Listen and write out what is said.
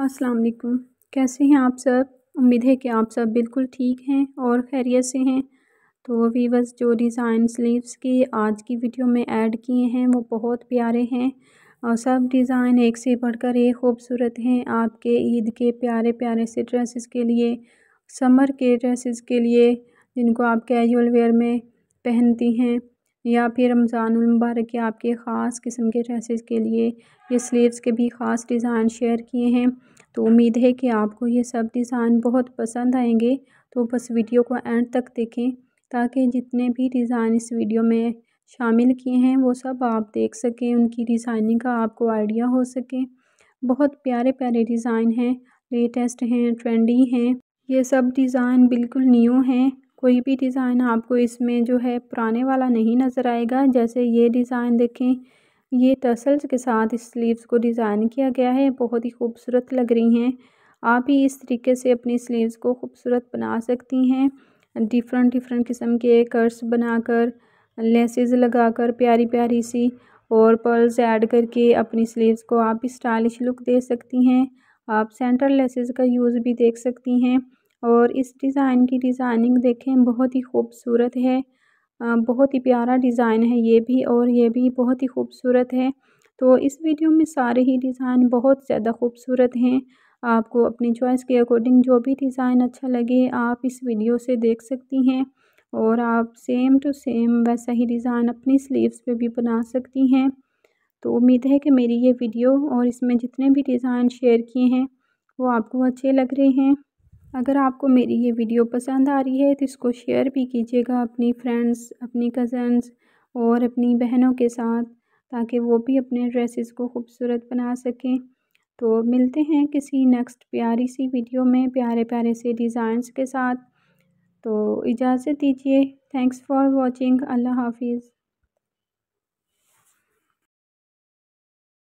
अस्सलाम वालेकुम कैसे हैं आप सब उम्मीद है कि आप सब बिल्कुल ठीक हैं और खैरियत से हैं तो वीवर्स जो डिज़ाइन स्लीव्स के आज की वीडियो में ऐड किए हैं वो बहुत प्यारे हैं और सब डिज़ाइन एक से बढ़कर एक खूबसूरत हैं आपके ईद के प्यारे प्यारे से ड्रेसेस के लिए समर के ड्रेसेस के लिए जिनको आप कैजुअल वेयर में पहनती हैं या फिर रमज़ानमबारक के आपके ख़ास किस्म के ड्रेसेस के लिए ये स्लीव्स के भी ख़ास डिज़ाइन शेयर किए हैं तो उम्मीद है कि आपको ये सब डिज़ाइन बहुत पसंद आएंगे तो बस वीडियो को एंड तक देखें ताकि जितने भी डिज़ाइन इस वीडियो में शामिल किए हैं वो सब आप देख सकें उनकी डिज़ाइनिंग का आपको आइडिया हो सके बहुत प्यारे प्यारे डिज़ाइन हैं लेटेस्ट हैं ट्रेंडी हैं ये सब डिज़ाइन बिल्कुल न्यू हैं कोई भी डिज़ाइन आपको इसमें जो है पुराने वाला नहीं नज़र आएगा जैसे ये डिज़ाइन देखें ये टसल्स के साथ स्लीव्स को डिज़ाइन किया गया है बहुत ही खूबसूरत लग रही हैं आप ही इस तरीके से अपनी स्लीव्स को खूबसूरत बना सकती हैं डिफरेंट डिफरेंट किस्म के कर्स बनाकर लेसेस लगाकर प्यारी प्यारी सी और पर्ल्स ऐड करके अपनी स्लीव्स को आप स्टाइलिश लुक दे सकती हैं आप सेंटर लेसेस का यूज़ भी देख सकती हैं और इस डिज़ाइन की डिज़ाइनिंग देखें बहुत ही खूबसूरत है बहुत ही प्यारा डिज़ाइन है ये भी और ये भी बहुत ही खूबसूरत है तो इस वीडियो में सारे ही डिज़ाइन बहुत ज़्यादा खूबसूरत हैं आपको अपनी चॉइस के अकॉर्डिंग जो भी डिज़ाइन अच्छा लगे आप इस वीडियो से देख सकती हैं और आप सेम टू सेम वैसा ही डिज़ाइन अपनी स्लीव्स पे भी बना सकती हैं तो उम्मीद है कि मेरी ये वीडियो और इसमें जितने भी डिज़ाइन शेयर किए हैं वो आपको अच्छे लग रहे हैं अगर आपको मेरी ये वीडियो पसंद आ रही है तो इसको शेयर भी कीजिएगा अपनी फ्रेंड्स अपनी कज़न्स और अपनी बहनों के साथ ताकि वो भी अपने ड्रेसेस को खूबसूरत बना सकें तो मिलते हैं किसी नेक्स्ट प्यारी सी वीडियो में प्यारे प्यारे से डिज़ाइंस के साथ तो इजाज़त दीजिए थैंक्स फॉर वॉचिंग अल्लाह हाफिज़